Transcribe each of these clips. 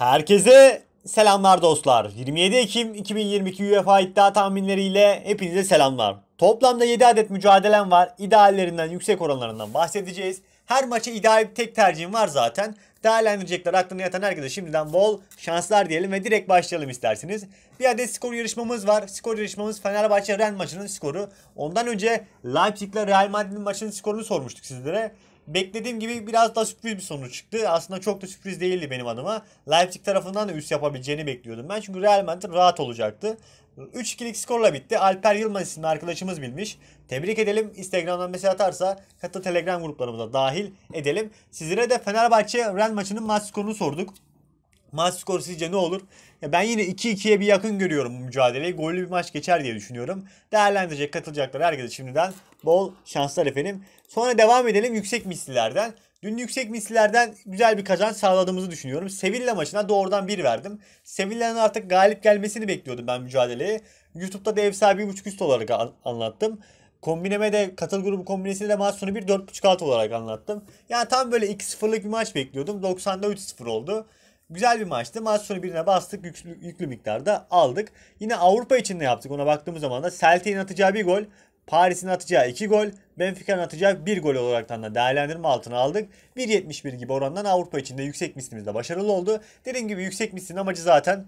Herkese selamlar dostlar. 27 Ekim 2022 UEFA iddia tahminleriyle hepinize selamlar. Toplamda 7 adet mücadelem var. İdeallerinden, yüksek oranlarından bahsedeceğiz. Her maça ideal bir tek tercihim var zaten. Değerlendirecekler aklına yatan herkese şimdiden bol şanslar diyelim ve direkt başlayalım isterseniz. Bir adet skor yarışmamız var. Skor yarışmamız Fenerbahçe Real maçının skoru. Ondan önce Leipzig'le Real Madrid'in maçının skorunu sormuştuk sizlere beklediğim gibi biraz da sürpriz bir sonuç çıktı. Aslında çok da sürpriz değildi benim adıma. Leipzig tarafından da üst yapabileceğini bekliyordum ben. Çünkü Real Madrid rahat olacaktı. 3-2'lik skorla bitti. Alper Yılmaz isimli arkadaşımız bilmiş. Tebrik edelim. Instagram'dan mesaj atarsa katı Telegram gruplarımıza dahil edelim. Sizlere de Fenerbahçe Real maçının maç skorunu sorduk. Maç skoru sizce ne olur? Ya ben yine 2-2'ye bir yakın görüyorum bu mücadeleyi. Gollü bir maç geçer diye düşünüyorum. Değerlendirecek, katılacaklar herkese şimdiden bol şanslar efendim. Sonra devam edelim yüksek mislilerden. Dün yüksek mislilerden güzel bir kazanç sağladığımızı düşünüyorum. Sevilla maçına doğrudan bir verdim. Sevilla'nın artık galip gelmesini bekliyordum ben mücadeleyi. YouTube'da da ev sahibi 1.5 üst olarak anlattım. Kombineme de katıl grubu kombinesini de maç sonu bir 4.5 alt olarak anlattım. Yani tam böyle 2-0'lık bir maç bekliyordum. 90'da 3-0 oldu. Güzel bir maçtı. Maç sonu birine bastık. Yüklü, yüklü miktarda aldık. Yine Avrupa için ne yaptık ona baktığımız zaman da Celtic'in atacağı bir gol. Paris'in atacağı 2 gol, Benfica'nın atacağı 1 gol olaraktan da değerlendirme altına aldık. 1.71 gibi orandan Avrupa içinde yüksek mislimizde başarılı oldu. Dediğim gibi yüksek mislin amacı zaten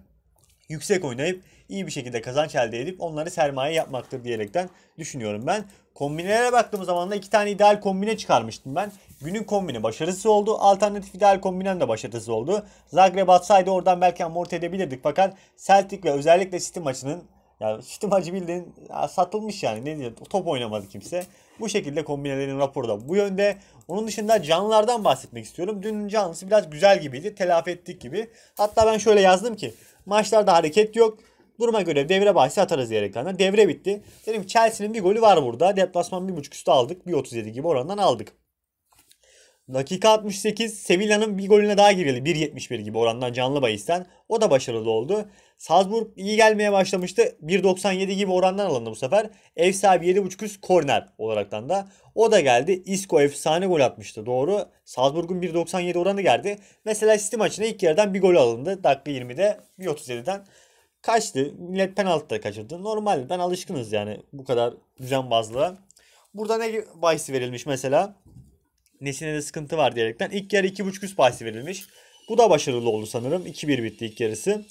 yüksek oynayıp iyi bir şekilde kazanç elde edip onları sermaye yapmaktır diyerekten düşünüyorum ben. Kombinelere baktığım zaman da iki tane ideal kombine çıkarmıştım ben. Günün kombini başarısı oldu. Alternatif ideal kombinem de başarısı oldu. Zagreb atsaydı oradan belki amorti edebilirdik fakat Celtic ve özellikle City maçının yani Sütü maçı bildiğin satılmış yani. Ne diyor? Top oynamadı kimse. Bu şekilde kombinelerin raporu da bu yönde. Onun dışında canlılardan bahsetmek istiyorum. Dün canlısı biraz güzel gibiydi. Telafi ettik gibi. Hatta ben şöyle yazdım ki maçlarda hareket yok. Duruma göre devre bahsi atarız diyerekten. Devre bitti. Dedim Chelsea'nin bir golü var burada. Deplasman 1.5 üstü aldık. 1.37 gibi orandan aldık. Dakika 68 Sevilla'nın bir golüne daha girildi. 1.71 gibi orandan canlı bahisten. O da başarılı oldu. Salzburg iyi gelmeye başlamıştı. 1.97 gibi orandan alındı bu sefer. Ev sahibi 7.5 üst korner olaraktan da. O da geldi. Isco efsane gol atmıştı doğru. Salzburg'un 1.97 oranı geldi. Mesela City maçına ilk yerden bir gol alındı. Dakika 20'de 1.37'den kaçtı. Millet penaltıda kaçırdı. Normal ben alışkınız yani bu kadar düzenbazlığa. Burada ne bahsi verilmiş mesela? nesine de sıkıntı var diyerekten. İlk yarı 2.5 üst bahsi verilmiş. Bu da başarılı oldu sanırım. 2-1 bitti ilk yarısı.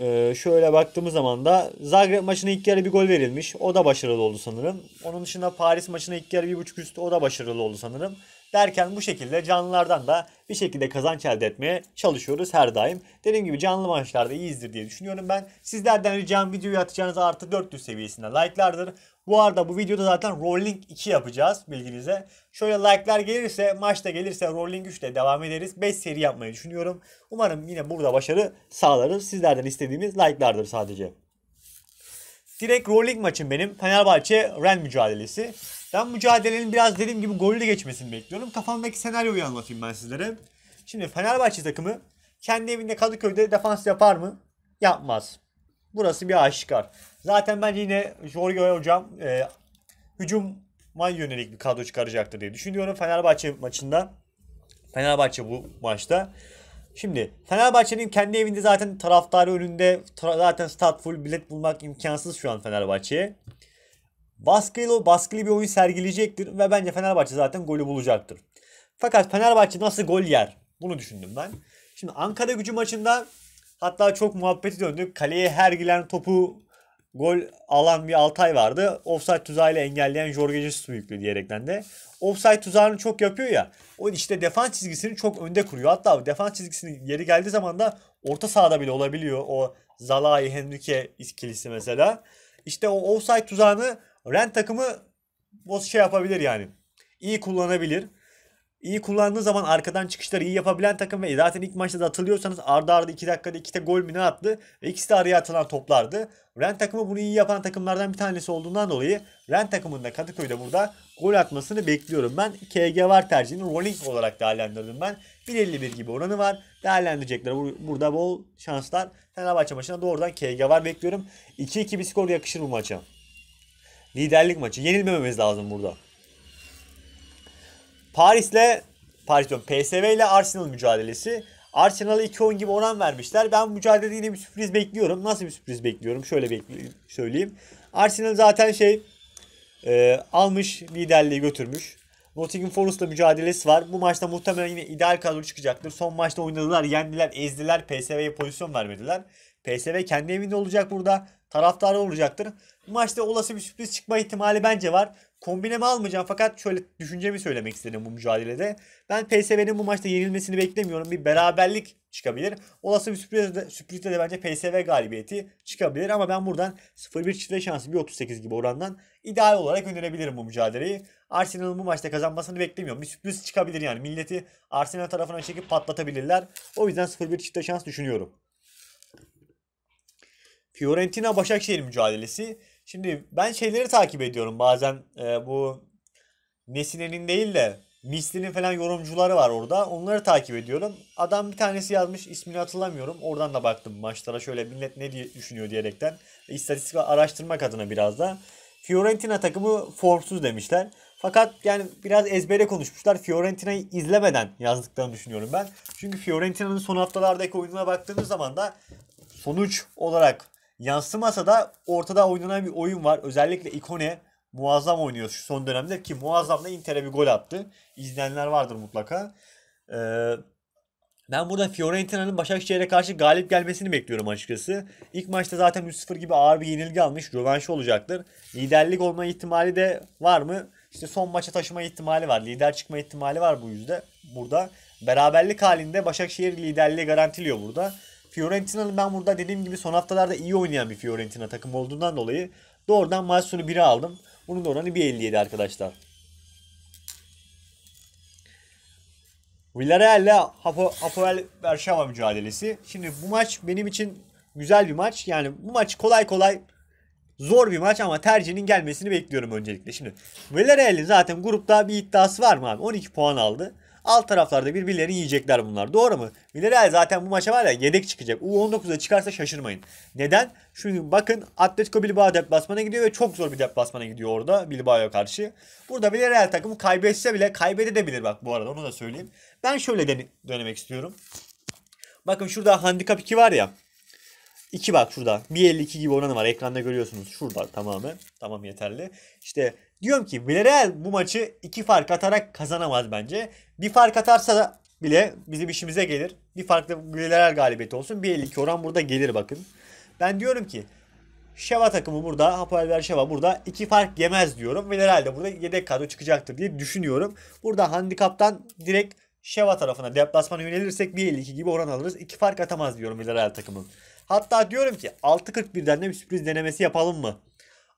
Ee, şöyle baktığımız zaman da Zagreb maçına ilk yarı bir gol verilmiş. O da başarılı oldu sanırım. Onun dışında Paris maçına ilk yarı 1.5 üst o da başarılı oldu sanırım derken bu şekilde canlılardan da bir şekilde kazanç elde etmeye çalışıyoruz her daim. Dediğim gibi canlı maçlarda iyiyizdir diye düşünüyorum ben. Sizlerden ricam videoyu atacağınız artı 400 seviyesinde like'lardır. Bu arada bu videoda zaten rolling 2 yapacağız bilginize. Şöyle like'lar gelirse maçta gelirse rolling 3 ile devam ederiz. 5 seri yapmayı düşünüyorum. Umarım yine burada başarı sağlarız. Sizlerden istediğimiz like'lardır sadece. Direkt rolling maçım benim Fenerbahçe Ren mücadelesi. Ben mücadelenin biraz dediğim gibi gollü geçmesini bekliyorum. Kafamdaki senaryoyu anlatayım ben sizlere. Şimdi Fenerbahçe takımı kendi evinde Kadıköy'de defans yapar mı? Yapmaz. Burası bir aşikar. Zaten ben yine Jorge Hocam e, hücuma yönelik bir kadro çıkaracaktır diye düşünüyorum. Fenerbahçe maçında. Fenerbahçe bu maçta. Şimdi Fenerbahçe'nin kendi evinde zaten taraftarı önünde tra- zaten stat full bilet bulmak imkansız şu an Fenerbahçe'ye o baskılı bir oyun sergileyecektir ve bence Fenerbahçe zaten golü bulacaktır. Fakat Fenerbahçe nasıl gol yer? Bunu düşündüm ben. Şimdi Ankara gücü maçında hatta çok muhabbeti döndü. Kaleye her giren topu gol alan bir Altay vardı. Offside tuzağıyla engelleyen Jorge Jesus büyüklüğü diyerekten de. Offside tuzağını çok yapıyor ya. O işte defans çizgisini çok önde kuruyor. Hatta defans çizgisinin yeri geldiği zaman da orta sahada bile olabiliyor. O Zalai Henrique ikilisi mesela. İşte o offside tuzağını Ren takımı o şey yapabilir yani. İyi kullanabilir. İyi kullandığı zaman arkadan çıkışları iyi yapabilen takım ve zaten ilk maçta da atılıyorsanız ardı ardı 2 dakikada 2 de gol mü ne attı ve ikisi de araya atılan toplardı. Ren takımı bunu iyi yapan takımlardan bir tanesi olduğundan dolayı Ren takımında Kadıköy'de burada gol atmasını bekliyorum ben. KG var tercihini rolling olarak değerlendirdim ben. 1.51 gibi oranı var. Değerlendirecekler burada bol şanslar. Fenerbahçe maçına doğrudan KG var bekliyorum. 2-2 bir skor yakışır bu maça. Liderlik maçı. Yenilmememiz lazım burada. Paris'le Paris diyorum PSV ile Arsenal mücadelesi. Arsenal'a 2-10 gibi oran vermişler. Ben mücadelede yine bir sürpriz bekliyorum. Nasıl bir sürpriz bekliyorum? Şöyle bekleyeyim, söyleyeyim. Arsenal zaten şey e, almış liderliği götürmüş. Nottingham Forest'la mücadelesi var. Bu maçta muhtemelen yine ideal kadro çıkacaktır. Son maçta oynadılar, yendiler, ezdiler, PSV'ye pozisyon vermediler. PSV kendi evinde olacak burada. Taraftarı olacaktır. Maçta olası bir sürpriz çıkma ihtimali bence var. Kombinemi almayacağım fakat şöyle düşüncemi söylemek istedim bu mücadelede. Ben PSV'nin bu maçta yenilmesini beklemiyorum. Bir beraberlik çıkabilir. Olası bir sürpriz de sürprizde de bence PSV galibiyeti çıkabilir. Ama ben buradan 0-1 çiftle şansı bir 38 gibi orandan ideal olarak önerebilirim bu mücadeleyi. Arsenal'ın bu maçta kazanmasını beklemiyorum. Bir sürpriz çıkabilir yani. Milleti Arsenal tarafına çekip patlatabilirler. O yüzden 0-1 çiftle şans düşünüyorum. Fiorentina-Başakşehir mücadelesi. Şimdi ben şeyleri takip ediyorum bazen e, bu Nesine'nin değil de Misli'nin falan yorumcuları var orada. Onları takip ediyorum. Adam bir tanesi yazmış ismini hatırlamıyorum. Oradan da baktım maçlara şöyle millet ne diye düşünüyor diyerekten. İstatistik araştırmak adına biraz da. Fiorentina takımı formsuz demişler. Fakat yani biraz ezbere konuşmuşlar. Fiorentina'yı izlemeden yazdıklarını düşünüyorum ben. Çünkü Fiorentina'nın son haftalardaki oyununa baktığımız zaman da sonuç olarak Yansımasa da ortada oynanan bir oyun var. Özellikle Ikone muazzam oynuyor şu son dönemde ki muazzam da Inter'e bir gol attı. İzleyenler vardır mutlaka. Ee, ben burada Fiorentina'nın Başakşehir'e karşı galip gelmesini bekliyorum açıkçası. İlk maçta zaten 3-0 gibi ağır bir yenilgi almış. Rövanş olacaktır. Liderlik olma ihtimali de var mı? İşte son maça taşıma ihtimali var. Lider çıkma ihtimali var bu yüzde. Burada beraberlik halinde Başakşehir liderliği garantiliyor burada. Fiorentina'nın ben burada dediğim gibi son haftalarda iyi oynayan bir Fiorentina takım olduğundan dolayı doğrudan maç sonu 1'e aldım. Bunun da oranı 1.57 arkadaşlar. Villarreal ile Hapoel Berşava mücadelesi. Şimdi bu maç benim için güzel bir maç. Yani bu maç kolay kolay zor bir maç ama tercihinin gelmesini bekliyorum öncelikle. Şimdi Villarreal'in zaten grupta bir iddiası var mı abi? 12 puan aldı. Alt taraflarda birbirlerini yiyecekler bunlar. Doğru mu? Villarreal zaten bu maça var ya yedek çıkacak. U19'da çıkarsa şaşırmayın. Neden? Çünkü bakın Atletico Bilbao deplasmana gidiyor ve çok zor bir deplasmana gidiyor orada Bilbao'ya karşı. Burada Villarreal takımı kaybetse bile kaybedebilir bak bu arada onu da söyleyeyim. Ben şöyle dön dönemek istiyorum. Bakın şurada handikap 2 var ya. 2 bak şurada. 1.52 gibi oranı var. Ekranda görüyorsunuz. Şurada tamamen Tamam yeterli. İşte Diyorum ki Villarreal bu maçı iki fark atarak kazanamaz bence. Bir fark atarsa da bile bizim işimize gelir. Bir farklı Villarreal galibiyeti olsun. 1.52 oran burada gelir bakın. Ben diyorum ki Şeva takımı burada, Hapoel Şeva burada iki fark yemez diyorum. Villarreal de burada yedek kadro çıkacaktır diye düşünüyorum. Burada handikaptan direkt Şeva tarafına deplasmana yönelirsek 1.52 gibi oran alırız. İki fark atamaz diyorum Villarreal takımı. Hatta diyorum ki 6.41'den de bir sürpriz denemesi yapalım mı?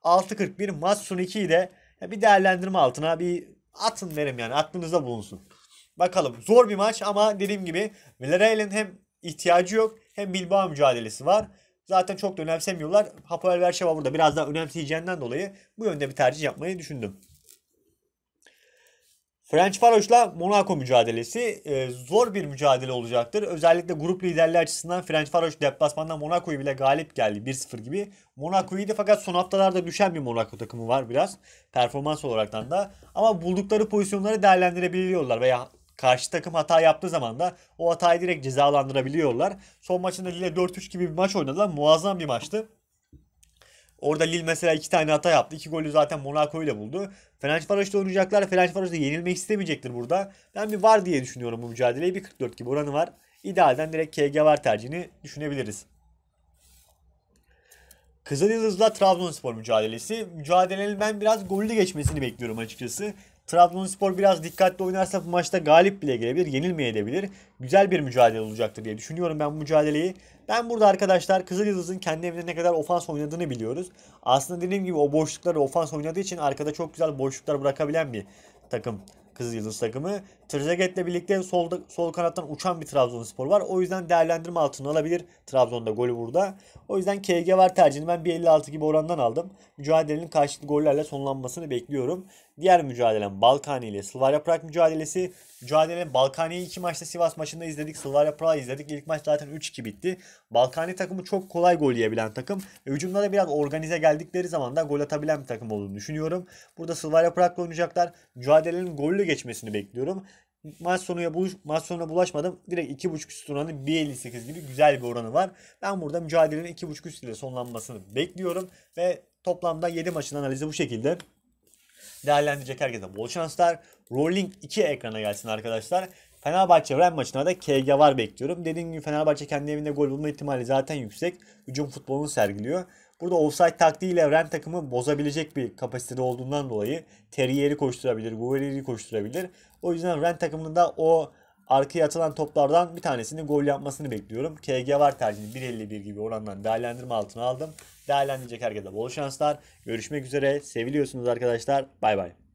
6.41 Matsun 2'yi de bir değerlendirme altına bir atın derim yani aklınızda bulunsun. Bakalım zor bir maç ama dediğim gibi Villarreal'in hem ihtiyacı yok hem Bilbao mücadelesi var. Zaten çok da önemsemiyorlar. Hapoel Berşeva burada biraz daha önemseyeceğinden dolayı bu yönde bir tercih yapmayı düşündüm. French Faroş'la Monaco mücadelesi e, zor bir mücadele olacaktır. Özellikle grup liderliği açısından French Faroş deplasmandan Monaco'yu bile galip geldi 1-0 gibi. Monaco iyiydi fakat son haftalarda düşen bir Monaco takımı var biraz performans olaraktan da. Ama buldukları pozisyonları değerlendirebiliyorlar veya karşı takım hata yaptığı zaman da o hatayı direkt cezalandırabiliyorlar. Son maçında Lille 4-3 gibi bir maç oynadılar. Muazzam bir maçtı. Orada Lille mesela iki tane hata yaptı. İki golü zaten Monaco ile buldu. Fenerbahçe'de oynayacaklar. Fenerbahçe'de yenilmek istemeyecektir burada. Ben bir var diye düşünüyorum bu mücadeleyi. Bir 44 gibi oranı var. İdealden direkt KG var tercihini düşünebiliriz. Kızıl Kızılyıldız'la Trabzonspor mücadelesi. Mücadelenin ben biraz gollü geçmesini bekliyorum açıkçası. Trabzonspor biraz dikkatli oynarsa bu maçta galip bile gelebilir, yenilmeyebilir. Güzel bir mücadele olacaktır diye düşünüyorum ben bu mücadeleyi. Ben burada arkadaşlar Kızıl Yıldız'ın kendi evinde ne kadar ofans oynadığını biliyoruz. Aslında dediğim gibi o boşlukları ofans oynadığı için arkada çok güzel boşluklar bırakabilen bir takım Kızıl Yıldız takımı. Trezeguet'le birlikte solda, sol kanattan uçan bir Trabzonspor var. O yüzden değerlendirme altına alabilir Trabzon'da golü burada. O yüzden KG var tercihini ben 1.56 gibi orandan aldım. Mücadelenin karşılıklı gollerle sonlanmasını bekliyorum. Diğer mücadelem Balkani ile Slavia Prag mücadelesi. Mücadele Balkani'yi iki maçta Sivas maçında izledik. Slavia Prag'ı izledik. İlk maç zaten 3-2 bitti. Balkani takımı çok kolay gol yiyebilen takım. E, hücumda da biraz organize geldikleri zaman da gol atabilen bir takım olduğunu düşünüyorum. Burada Slavia Prag'la oynayacaklar. Mücadelenin gollü geçmesini bekliyorum maç sonuya buluş, maç sonuna bulaşmadım. Direkt 2.5 üst oranı 1.58 gibi güzel bir oranı var. Ben burada mücadelenin 2.5 üst ile sonlanmasını bekliyorum ve toplamda 7 maçın analizi bu şekilde. Değerlendirecek herkese bol şanslar. Rolling 2 ekrana gelsin arkadaşlar. Fenerbahçe Ren maçına da KG var bekliyorum. Dediğim gibi Fenerbahçe kendi evinde gol bulma ihtimali zaten yüksek. Hücum futbolunu sergiliyor. Burada offside taktiğiyle Ren takımı bozabilecek bir kapasitede olduğundan dolayı Terrier'i koşturabilir, Guerrieri'yi koşturabilir. O yüzden Ren takımının da o arkaya atılan toplardan bir tanesini gol yapmasını bekliyorum. KG var tercihini 1.51 gibi orandan değerlendirme altına aldım. Değerlendirecek herkese bol şanslar. Görüşmek üzere. Seviliyorsunuz arkadaşlar. Bay bay.